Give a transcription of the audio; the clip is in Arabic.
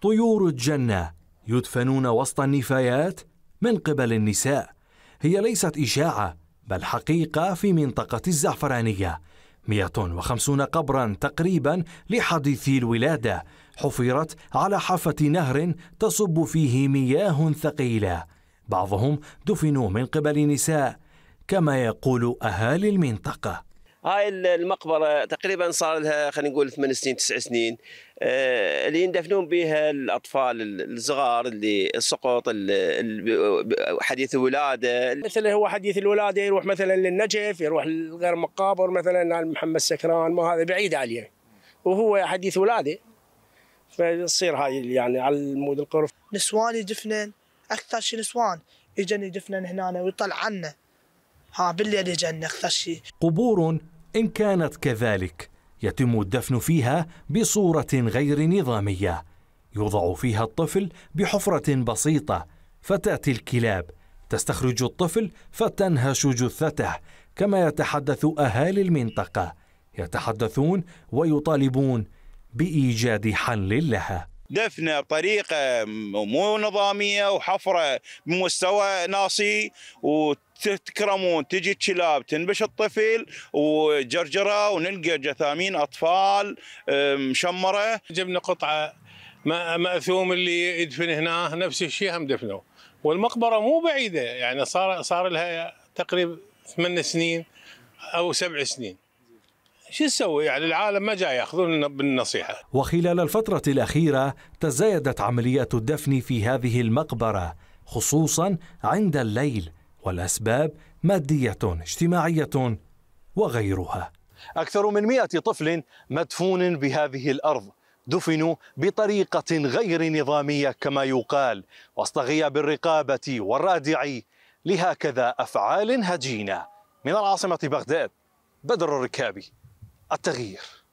طيور الجنة يدفنون وسط النفايات من قبل النساء هي ليست إشاعة بل حقيقة في منطقة الزعفرانية 150 قبرا تقريبا لحديثي الولادة حفرت على حافة نهر تصب فيه مياه ثقيلة بعضهم دفنوا من قبل نساء كما يقول أهالي المنطقة هاي المقبره تقريبا صار لها خلينا نقول ثمان سنين تسع سنين آه، اللي يندفنون بها الاطفال الصغار اللي سقط حديث الولاده مثلا هو حديث الولاده يروح مثلا للنجف يروح لغير مقابر مثلا محمد سكران ما هذا بعيد عليه وهو حديث ولاده فتصير هاي يعني على المود القرف نسوان يدفنن اكثر شيء نسوان يجن يدفنن هنا ويطلع عنا ها بالليل يجن اكثر شيء قبور إن كانت كذلك يتم الدفن فيها بصورة غير نظامية يوضع فيها الطفل بحفرة بسيطة فتأتي الكلاب تستخرج الطفل فتنهش جثته كما يتحدث أهالي المنطقة يتحدثون ويطالبون بإيجاد حل لها دفنه بطريقه مو نظاميه وحفره بمستوى ناصي تكرمون تجي الكلاب تنبش الطفل وجرجره ونلقى جثامين اطفال مشمره جبنا قطعه ماثوم اللي يدفن هنا نفس الشيء هم دفنوه والمقبره مو بعيده يعني صار صار لها تقريبا ثمان سنين او سبع سنين شو تسوي يعني العالم ما جاي ياخذون بالنصيحه وخلال الفتره الاخيره تزايدت عمليات الدفن في هذه المقبره خصوصا عند الليل والأسباب مادية اجتماعية وغيرها أكثر من مئة طفل مدفون بهذه الأرض دفنوا بطريقة غير نظامية كما يقال وسط غياب الرقابة والرادع لهكذا أفعال هجينة من العاصمة بغداد بدر الركابي التغيير